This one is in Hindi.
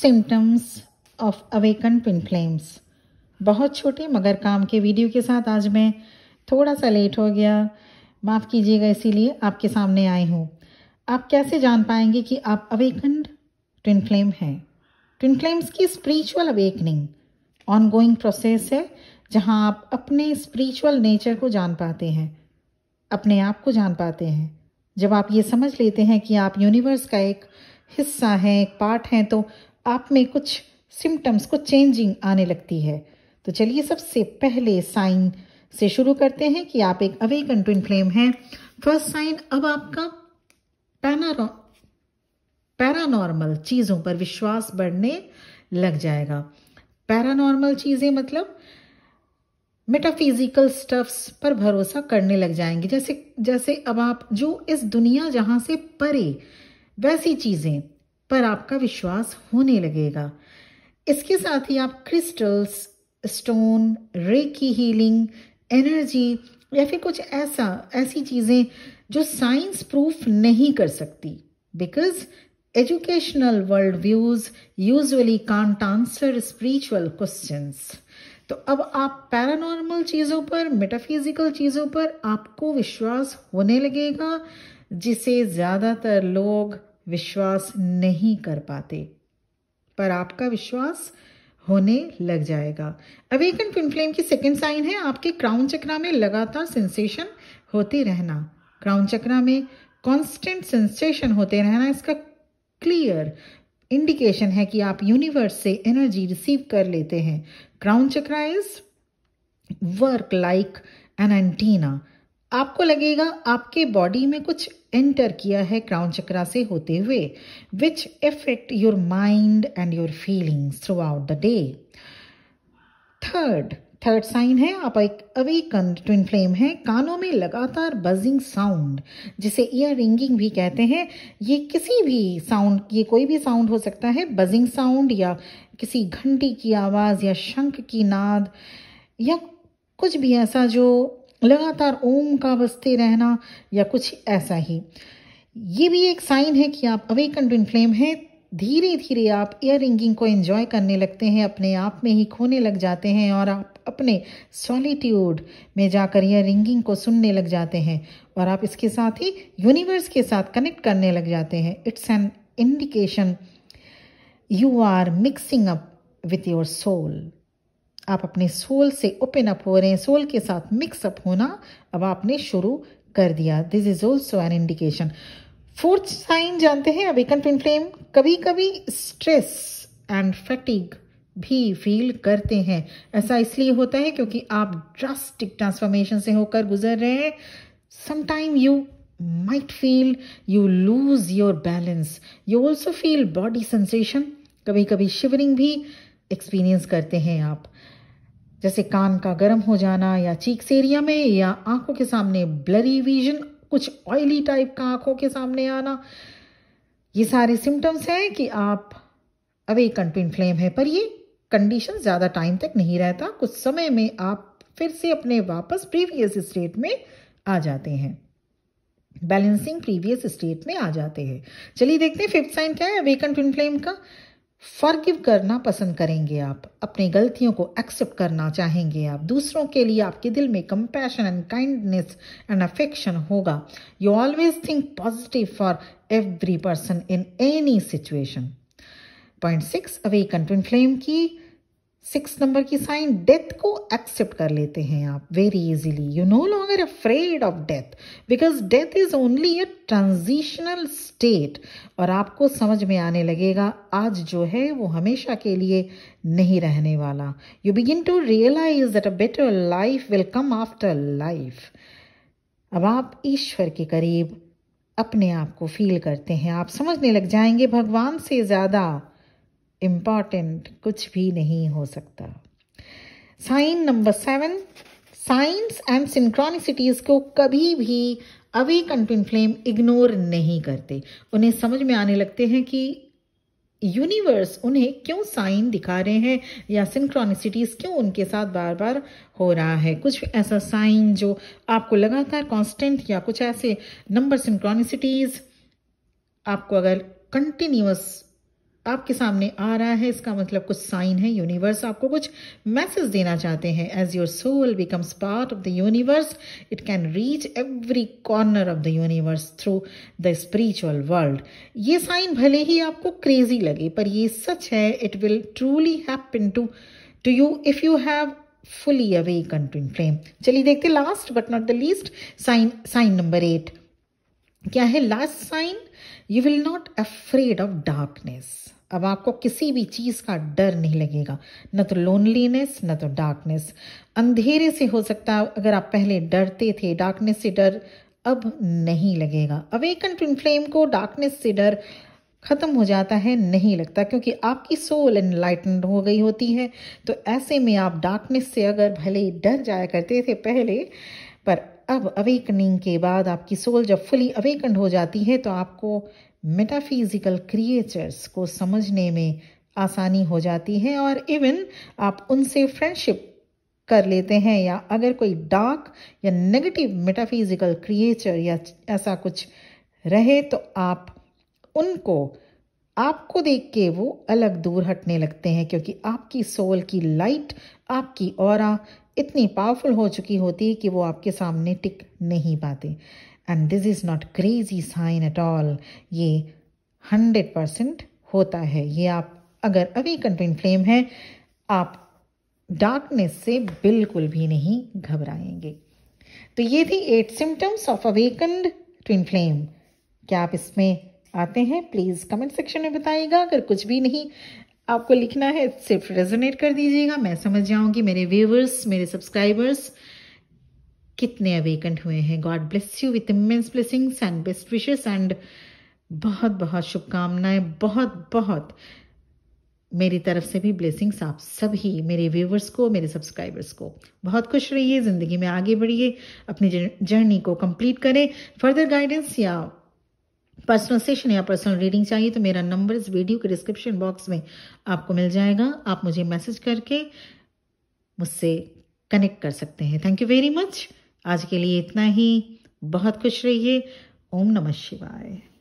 symptoms of awaken twin flames बहुत छोटे मगर काम के वीडियो के साथ आज मैं थोड़ा सा लेट हो गया माफ़ कीजिएगा इसीलिए आपके सामने आए हूँ आप कैसे जान पाएंगे कि आप अवेकन ट्विन फ्लेम हैं ट्विन फ्लेम्स की spiritual awakening ongoing process है जहाँ आप अपने स्पिरिचुअल नेचर को जान पाते हैं अपने आप को जान पाते हैं जब आप ये समझ लेते हैं कि आप यूनिवर्स का एक हिस्सा हैं एक पार्ट हैं तो आप में कुछ सिम्टम्स को चेंजिंग आने लगती है तो चलिए सबसे पहले साइन से शुरू करते हैं कि आप एक अवेकन ट्विन फ्लेम हैं फर्स्ट साइन अब आपका पैनारो पैरानॉर्मल चीज़ों पर विश्वास बढ़ने लग जाएगा पैरानॉर्मल चीज़ें मतलब मेटाफिजिकल स्टफ्स पर भरोसा करने लग जाएंगे जैसे जैसे अब आप जो इस दुनिया जहाँ से परे वैसी चीज़ें पर आपका विश्वास होने लगेगा इसके साथ ही आप crystals stone reiki healing energy या फिर कुछ ऐसा ऐसी चीज़ें जो साइंस प्रूफ नहीं कर सकती because educational world views usually can't answer spiritual questions तो अब आप पैरानॉर्मल चीज़ों पर मेटाफिजिकल चीज़ों पर आपको विश्वास होने लगेगा जिसे ज़्यादातर लोग विश्वास नहीं कर पाते पर आपका विश्वास होने लग जाएगा अवेकन ट्विन फ्लेम की सेकेंड साइन है आपके क्राउन चक्रा में लगातार सेंसेशन होते रहना क्राउन चक्रा में कांस्टेंट सेंसेशन होते रहना इसका क्लियर इंडिकेशन है कि आप यूनिवर्स से एनर्जी रिसीव कर लेते हैं crown chakra is work like an antenna आपको लगेगा आपके बॉडी में कुछ एंटर किया है क्राउन चक्रा से होते हुए which affect your mind and your feelings throughout the day third third sign है आप एक अवेकन ट्विन फ्लेम है कानों में लगातार बजिंग साउंड जिसे ईयर रिंगिंग भी कहते हैं ये किसी भी साउंड ये कोई भी साउंड हो सकता है बजिंग साउंड या किसी घंटी की आवाज़ या शंख की नाद या कुछ भी ऐसा जो लगातार ओम का बसते रहना या कुछ ऐसा ही ये भी एक साइन है कि आप अवेकन इन फ्लेम हैं धीरे धीरे आप एयर रिंगिंग को एंजॉय करने लगते हैं अपने आप में ही खोने लग जाते हैं और आप अपने सॉलिट्यूड में जाकर एयर रिंगिंग को सुनने लग जाते हैं और आप इसके साथ ही यूनिवर्स के साथ कनेक्ट करने लग जाते हैं it's an indication you are mixing up with your soul आप अपने सोल से ओपन अप हो रहे हैं सोल के साथ मिक्सअप होना अब आपने शुरू कर दिया this is also an indication fourth sign जानते हैं अवेकन ट्विन फ्लेम कभी कभी स्ट्रेस एंड फटीग भी फील करते हैं ऐसा इसलिए होता है क्योंकि आप ड्रास्टिक ट्रांसफॉर्मेशन से होकर गुजर रहे हैं sometime you might feel you lose your balance you also feel body sensation कभी कभी शिवरिंग भी एक्सपीरियंस करते हैं आप जैसे कान का गर्म हो जाना या चीक्स एरिया में या आंखों के सामने ब्लरी विजन कुछ ऑयली टाइप का आंखों के सामने आना ये सारे सिम्टम्स हैं कि आप अवे टू इनफ्लेम है पर ये कंडीशन ज़्यादा टाइम तक नहीं रहता कुछ समय में आप फिर से अपने वापस प्रीवियस स्टेट में आ जाते हैं बैलेंसिंग प्रीवियस स्टेट में आ जाते हैं चलिए देखते हैं फिफ्थ साइन क्या है अवेकन टू इनफ्लेम का फर्गिव करना पसंद करेंगे आप अपनी गलतियों को एक्सेप्ट करना चाहेंगे आप दूसरों के लिए आपके दिल में compassion and kindness and affection होगा you always think positive for every person in any situation point six awaken twin flame की सिक्स नंबर की साइन डेथ को एक्सेप्ट कर लेते हैं आप very easily you no longer afraid of death because death is only a transitional state और आपको समझ में आने लगेगा आज जो है वो हमेशा के लिए नहीं रहने वाला you begin to realise that a better life will come after life अब आप ईश्वर के करीब अपने आप को फील करते हैं आप समझने लग जाएंगे भगवान से ज़्यादा इम्पॉर्टेंट कुछ भी नहीं हो सकता sign number seven signs and synchronicities को कभी भी अवेक कंटून फ्लेम इग्नोर नहीं करते उन्हें समझ में आने लगते हैं कि यूनिवर्स उन्हें क्यों साइन दिखा रहे हैं या सिंक्रॉनिसिटीज़ क्यों उनके साथ बार बार हो रहा है कुछ ऐसा साइन जो आपको लगातार कांस्टेंट या कुछ ऐसे नंबर सिंक्रॉनिसिटीज़ आपको अगर कंटिन्यूस आपके सामने आ रहा है इसका मतलब कुछ साइन है यूनिवर्स आपको कुछ मैसेज देना चाहते हैं as your soul becomes part of the universe it can reach every corner of the universe through the spiritual world ये साइन भले ही आपको क्रेजी लगे पर ये सच है it will truly happen to to you if you have fully awaken twin flame चलिए देखते last but not the least sign sign number eight क्या है last sign you will not afraid of darkness अब आपको किसी भी चीज़ का डर नहीं लगेगा न तो लोनलीनेस न तो डार्कनेस अंधेरे से हो सकता है अगर आप पहले डरते थे डार्कनेस से डर अब नहीं लगेगा अवेकन टू फ्लेम को डार्कनेस से डर ख़त्म हो जाता है नहीं लगता क्योंकि आपकी सोल एनलाइटन हो गई होती है तो ऐसे में आप डार्कनेस से अगर भले ही डर जाया करते थे पहले पर अब अवेकनिंग के बाद आपकी सोल जब फुली अवेकंड हो जाती है तो आपको मेटाफिजिकल क्रिएचर्स को समझने में आसानी हो जाती है और इवन आप उनसे फ्रेंडशिप कर लेते हैं या अगर कोई डार्क या नेगेटिव मेटाफिजिकल क्रिएचर या ऐसा कुछ रहे तो आप उनको आपको देख के वो अलग दूर हटने लगते हैं क्योंकि आपकी सोल की लाइट आपकी और इतनी पावरफुल हो चुकी होती कि वो आपके सामने टिक नहीं पाते and this is not crazy sign at all ये हंड्रेड परसेंट होता है ये आप अगर अभी कंटेन फ्लेम है आप डार्कनेस से बिल्कुल भी नहीं घबराएंगे तो ये थी eight symptoms of awakened twin flame क्या आप इसमें आते हैं प्लीज़ कमेंट सेक्शन में बताइएगा अगर कुछ भी नहीं आपको लिखना है सिर्फ रेजोनेट कर दीजिएगा मैं समझ जाऊंगी मेरे व्यूवर्स मेरे सब्सक्राइबर्स कितने अवेकेंट हुए हैं God bless you with immense blessings and best wishes एंड बहुत बहुत शुभकामनाएं बहुत बहुत मेरी तरफ से भी ब्लेसिंग्स आप सभी मेरे व्यूवर्स को मेरे सब्सक्राइबर्स को बहुत खुश रहिए ज़िंदगी में आगे बढ़िए अपनी जर्नी को कंप्लीट करें फर्दर गाइडेंस या पर्सनल सेशन या पर्सनल रीडिंग चाहिए तो मेरा नंबर इस वीडियो के डिस्क्रिप्शन बॉक्स में आपको मिल जाएगा आप मुझे मैसेज करके मुझसे कनेक्ट कर सकते हैं थैंक यू वेरी मच आज के लिए इतना ही बहुत खुश रहिए ओम नमः शिवाय